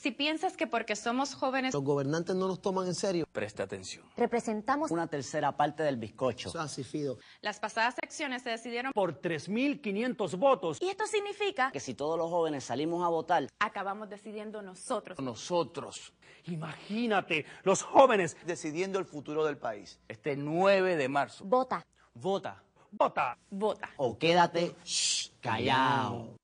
Si piensas que porque somos jóvenes... Los gobernantes no nos toman en serio. preste atención. Representamos una tercera parte del bizcocho. Las pasadas elecciones se decidieron por 3.500 votos. Y esto significa que si todos los jóvenes salimos a votar, acabamos decidiendo nosotros. Nosotros. Imagínate, los jóvenes decidiendo el futuro del país. Este 9 de marzo. Vota. Vota. Vota. Vota. O quédate callado.